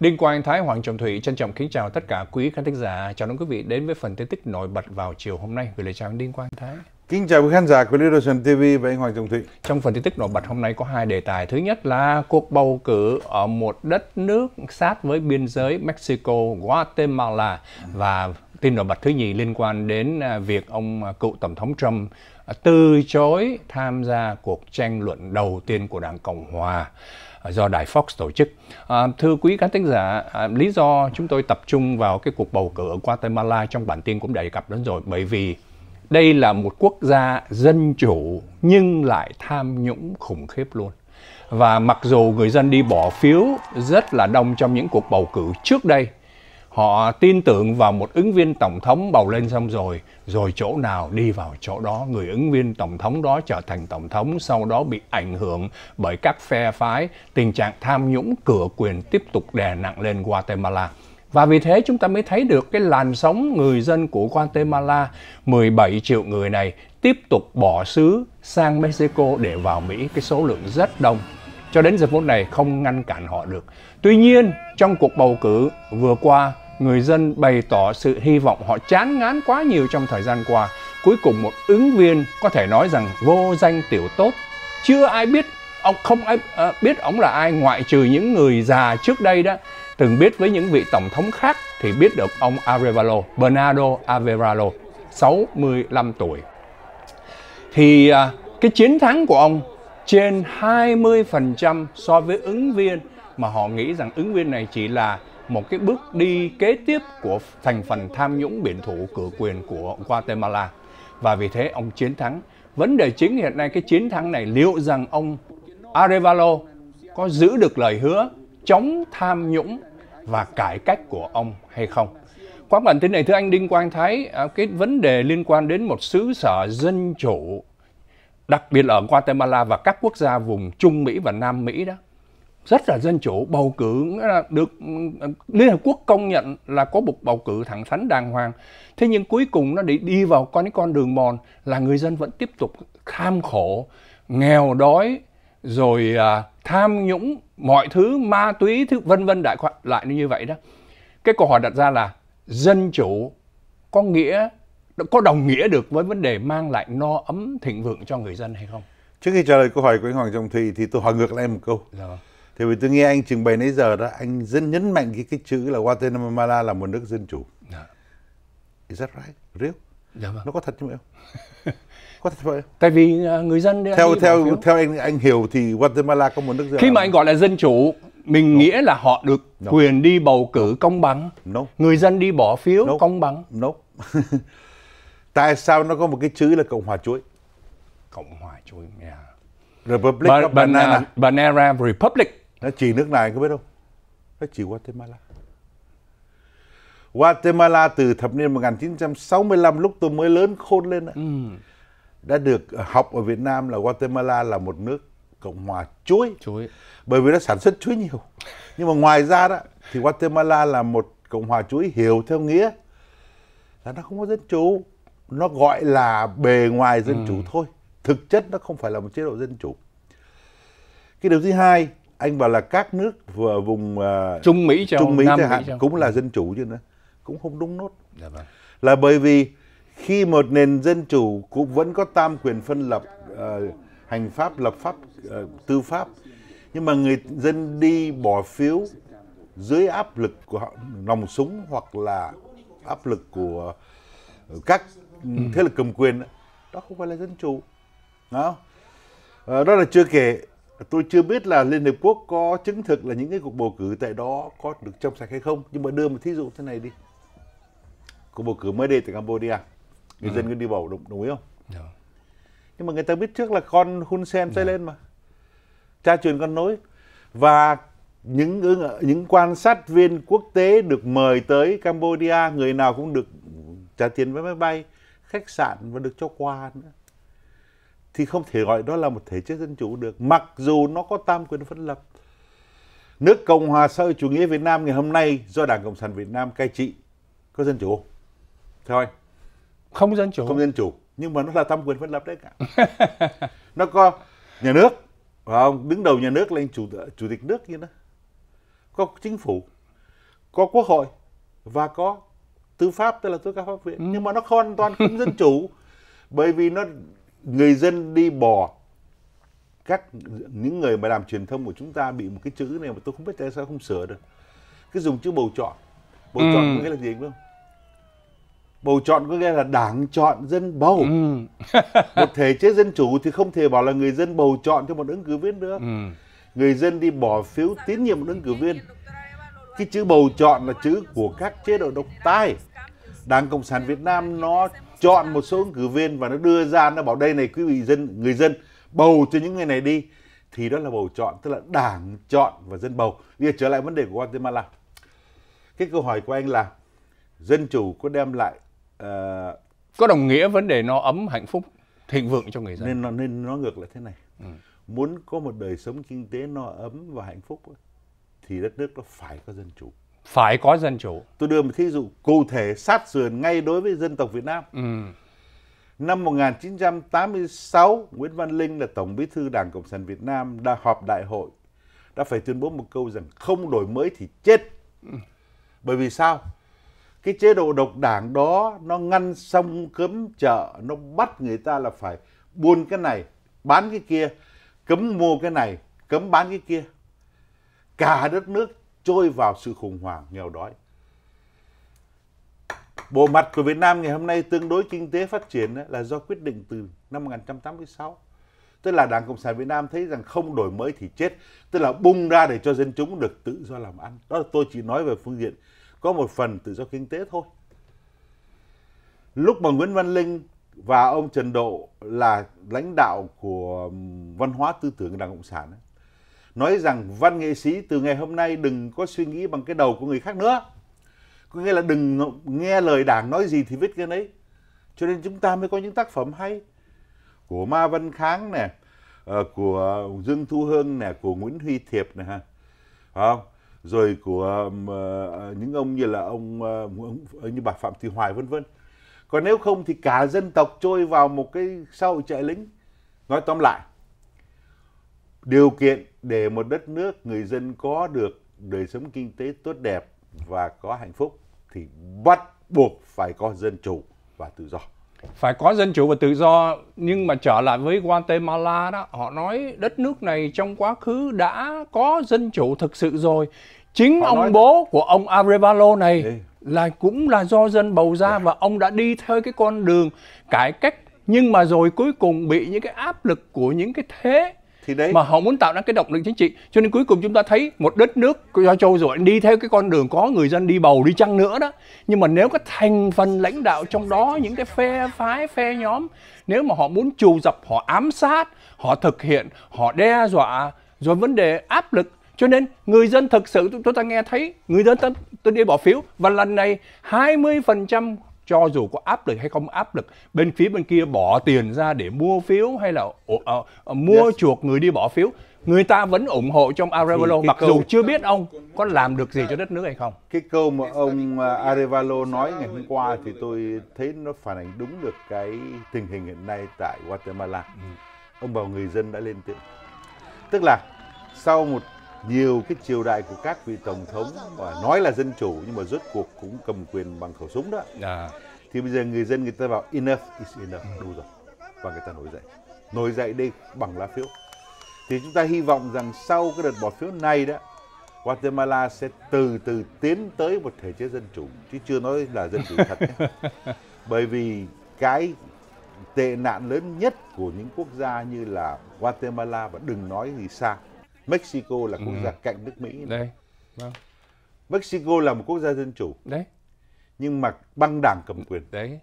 Liên quan Thái Hoàng Trọng Thủy trân trọng kính chào tất cả quý khán thính giả. Chào đón quý vị đến với phần tin tức nổi bật vào chiều hôm nay. Gửi lời chào Liên quan Thái. Kính chào quý khán giả của Liên Nation TV và anh Hoàng Trọng Thủy. Trong phần tin tức nổi bật hôm nay có hai đề tài. Thứ nhất là cuộc bầu cử ở một đất nước sát với biên giới Mexico, Guatemala và tin nổi bật thứ nhì liên quan đến à, việc ông à, cựu tổng thống Trump À, từ chối tham gia cuộc tranh luận đầu tiên của Đảng Cộng Hòa à, do Đài Fox tổ chức. À, thưa quý khán thính giả, lý do chúng tôi tập trung vào cái cuộc bầu cử ở Guatemala trong bản tin cũng đề cập đến rồi bởi vì đây là một quốc gia dân chủ nhưng lại tham nhũng khủng khiếp luôn. Và mặc dù người dân đi bỏ phiếu rất là đông trong những cuộc bầu cử trước đây họ tin tưởng vào một ứng viên tổng thống bầu lên xong rồi rồi chỗ nào đi vào chỗ đó người ứng viên tổng thống đó trở thành tổng thống sau đó bị ảnh hưởng bởi các phe phái tình trạng tham nhũng cửa quyền tiếp tục đè nặng lên Guatemala và vì thế chúng ta mới thấy được cái làn sóng người dân của Guatemala 17 triệu người này tiếp tục bỏ xứ sang Mexico để vào Mỹ cái số lượng rất đông cho đến giờ phút này không ngăn cản họ được. Tuy nhiên, trong cuộc bầu cử vừa qua, người dân bày tỏ sự hy vọng họ chán ngán quá nhiều trong thời gian qua. Cuối cùng một ứng viên có thể nói rằng vô danh tiểu tốt, chưa ai biết ông không ai à, biết ông là ai ngoại trừ những người già trước đây đó từng biết với những vị tổng thống khác thì biết được ông Arevalo, Bernardo Arevalo, 65 tuổi. Thì à, cái chiến thắng của ông trên 20% so với ứng viên mà họ nghĩ rằng ứng viên này chỉ là một cái bước đi kế tiếp của thành phần tham nhũng biển thủ cửa quyền của Guatemala. Và vì thế ông chiến thắng. Vấn đề chính hiện nay cái chiến thắng này liệu rằng ông Arevalo có giữ được lời hứa chống tham nhũng và cải cách của ông hay không? Quá bản tin này thưa anh Đinh Quang Thái, à, cái vấn đề liên quan đến một xứ sở dân chủ, đặc biệt ở Guatemala và các quốc gia vùng Trung Mỹ và Nam Mỹ đó, rất là dân chủ bầu cử được liên hợp quốc công nhận là có một bầu cử thẳng thắn đàng hoàng thế nhưng cuối cùng nó để đi vào con cái con đường mòn là người dân vẫn tiếp tục tham khổ nghèo đói rồi à, tham nhũng mọi thứ ma túy thứ vân vân đại lại như vậy đó cái câu hỏi đặt ra là dân chủ có nghĩa có đồng nghĩa được với vấn đề mang lại no ấm thịnh vượng cho người dân hay không trước khi trả lời câu hỏi của anh hoàng trọng thùy thì tôi hỏi ngược lại em một câu dạ. Vâng thì vì tôi nghe anh trình bày nãy giờ đó anh rất nhấn mạnh cái cái chữ là Guatemala là một nước dân chủ yeah. Dạ. is that right real dạ vâng. nó có thật chứ không có thật không tại vì à, người dân theo theo theo anh anh hiểu thì Guatemala có một nước dân khi mà anh gọi là dân chủ mình no. nghĩa là họ được no. quyền đi bầu cử no. công bằng no. người dân đi bỏ phiếu no. công bằng no. tại sao nó có một cái chữ là cộng hòa chuối cộng hòa chuối yeah. Republic ba, banana. banana Banana Republic nó chỉ nước này có biết không nó chỉ Guatemala Guatemala từ thập niên 1965 lúc tôi mới lớn khôn lên ừ. đã được học ở Việt Nam là Guatemala là một nước cộng hòa chuối. chuối bởi vì nó sản xuất chuối nhiều nhưng mà ngoài ra đó thì Guatemala là một cộng hòa chuối hiểu theo nghĩa là nó không có dân chủ nó gọi là bề ngoài dân ừ. chủ thôi thực chất nó không phải là một chế độ dân chủ cái điều thứ hai anh bảo là các nước vừa vùng uh, Trung Mỹ châu, Trung Mỹ Nam hạn Mỹ cũng là ừ. dân chủ chứ nữa cũng không đúng nốt dạ vâng. là bởi vì khi một nền dân chủ cũng vẫn có tam quyền phân lập uh, hành pháp lập pháp uh, tư pháp nhưng mà người dân đi bỏ phiếu dưới áp lực của nòng súng hoặc là áp lực của các ừ. thế lực cầm quyền đó không phải là dân chủ đó ờ, đó là chưa kể tôi chưa biết là Liên Hiệp Quốc có chứng thực là những cái cuộc bầu cử tại đó có được trong sạch hay không. Nhưng mà đưa một thí dụ thế này đi. Cuộc bầu cử mới đây tại Campuchia. Người ừ. dân cứ đi bầu đồng, đồng không? Được. Dạ. Nhưng mà người ta biết trước là con Hun Sen sẽ dạ. lên mà. Cha truyền con nối. Và những những quan sát viên quốc tế được mời tới Campuchia người nào cũng được trả tiền với máy bay khách sạn và được cho quà nữa thì không thể gọi đó là một thể chế dân chủ được mặc dù nó có tam quyền phân lập nước cộng hòa xã hội chủ nghĩa việt nam ngày hôm nay do đảng cộng sản việt nam cai trị có dân chủ thôi không dân chủ không dân chủ nhưng mà nó là tam quyền phân lập đấy cả nó có nhà nước và không đứng đầu nhà nước lên chủ chủ tịch nước như đó có chính phủ có quốc hội và có tư pháp tức là tối cao pháp viện ừ. nhưng mà nó hoàn toàn không dân chủ bởi vì nó người dân đi bò các những người mà làm truyền thông của chúng ta bị một cái chữ này mà tôi không biết tại sao không sửa được cái dùng chữ bầu chọn bầu ừ. chọn có nghĩa là gì không bầu chọn có nghĩa là đảng chọn dân bầu ừ. một thể chế dân chủ thì không thể bảo là người dân bầu chọn cho một ứng cử viên nữa ừ. người dân đi bỏ phiếu tín nhiệm một ứng cử viên cái chữ bầu chọn là chữ của các chế độ độc tài đảng cộng sản việt nam nó chọn dạ. một số ứng cử viên và nó đưa ra nó bảo đây này quý vị dân người dân bầu cho những người này đi thì đó là bầu chọn tức là đảng chọn và dân bầu bây giờ trở lại vấn đề của Guatemala cái câu hỏi của anh là dân chủ có đem lại uh, có đồng nghĩa vấn đề nó ấm hạnh phúc thịnh vượng cho người dân nên nó nên nó ngược lại thế này ừ. muốn có một đời sống kinh tế no ấm và hạnh phúc thì đất nước nó phải có dân chủ phải có dân chủ tôi đưa một thí dụ cụ thể sát sườn ngay đối với dân tộc Việt Nam ừ. năm 1986 Nguyễn Văn Linh là tổng bí thư Đảng Cộng sản Việt Nam đã họp đại hội đã phải tuyên bố một câu rằng không đổi mới thì chết ừ. bởi vì sao cái chế độ độc đảng đó nó ngăn sông cấm chợ nó bắt người ta là phải buôn cái này bán cái kia cấm mua cái này cấm bán cái kia cả đất nước trôi vào sự khủng hoảng nghèo đói. Bộ mặt của Việt Nam ngày hôm nay tương đối kinh tế phát triển là do quyết định từ năm 1986. Tức là Đảng Cộng sản Việt Nam thấy rằng không đổi mới thì chết. Tức là bung ra để cho dân chúng được tự do làm ăn. Đó là tôi chỉ nói về phương diện có một phần tự do kinh tế thôi. Lúc mà Nguyễn Văn Linh và ông Trần Độ là lãnh đạo của văn hóa tư tưởng Đảng Cộng sản ấy, nói rằng văn nghệ sĩ từ ngày hôm nay đừng có suy nghĩ bằng cái đầu của người khác nữa có nghĩa là đừng nghe lời đảng nói gì thì viết cái đấy cho nên chúng ta mới có những tác phẩm hay của ma văn kháng nè ờ, của dương thu hương nè của nguyễn huy thiệp nè ha không rồi của ờ, ờ, những ông như là ông như bà phạm thị hoài vân vân còn nếu không thì cả dân tộc trôi vào một cái xã chạy lính nói tóm lại điều kiện để một đất nước người dân có được đời sống kinh tế tốt đẹp và có hạnh phúc thì bắt buộc phải có dân chủ và tự do phải có dân chủ và tự do nhưng mà trở lại với Guatemala đó họ nói đất nước này trong quá khứ đã có dân chủ thực sự rồi chính họ ông nói... bố của ông Arevalo này Ê. là cũng là do dân bầu ra Ê. Dạ. và ông đã đi theo cái con đường cải cách nhưng mà rồi cuối cùng bị những cái áp lực của những cái thế thì đấy. mà họ muốn tạo ra cái động lực chính trị cho nên cuối cùng chúng ta thấy một đất nước do châu rồi đi theo cái con đường có người dân đi bầu đi chăng nữa đó nhưng mà nếu cái thành phần lãnh đạo trong đó những cái phe phái phe nhóm nếu mà họ muốn trù dập họ ám sát họ thực hiện họ đe dọa rồi vấn đề áp lực cho nên người dân thực sự chúng ta nghe thấy người dân tôi đi bỏ phiếu và lần này 20% cho dù có áp lực hay không áp lực bên phía bên kia bỏ tiền ra để mua phiếu hay là uh, uh, mua yes. chuộc người đi bỏ phiếu người ta vẫn ủng hộ trong Arevalo mặc câu... dù chưa biết ông có làm được gì cho đất nước hay không cái câu mà ông ờ, Arevalo nói ngày hôm qua thì tôi thấy nó phản ánh đúng được cái tình hình hiện nay tại Guatemala ừ. ông bảo người dân đã lên tiếng tức là sau một nhiều cái triều đại của các vị tổng thống và nói là dân chủ nhưng mà rốt cuộc cũng cầm quyền bằng khẩu súng đó à thì bây giờ người dân người ta bảo enough is enough ừ. đủ rồi và người ta nổi dậy nổi dậy đi bằng lá phiếu thì chúng ta hy vọng rằng sau cái đợt bỏ phiếu này đó Guatemala sẽ từ từ tiến tới một thể chế dân chủ chứ chưa nói là dân chủ thật nhé. bởi vì cái tệ nạn lớn nhất của những quốc gia như là Guatemala và đừng nói gì xa Mexico là quốc ừ. gia cạnh nước Mỹ này. đây vâng. Mexico là một quốc gia dân chủ đấy nhưng mà băng đảng cầm quyền đấy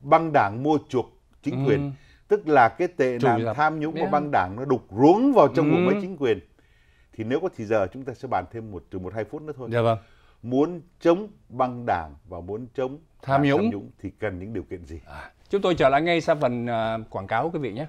băng đảng mua chuộc chính ừ. quyền tức là cái tệ Chủ nạn là... tham nhũng của băng đảng nó đục ruống vào trong ừ. máy chính quyền thì nếu có thì giờ chúng ta sẽ bàn thêm một từ một hai phút nữa thôi dạ vâng muốn chống băng đảng và muốn chống tham nhũng. tham nhũng thì cần những điều kiện gì à, chúng tôi trở lại ngay sang phần uh, quảng cáo quý vị nhé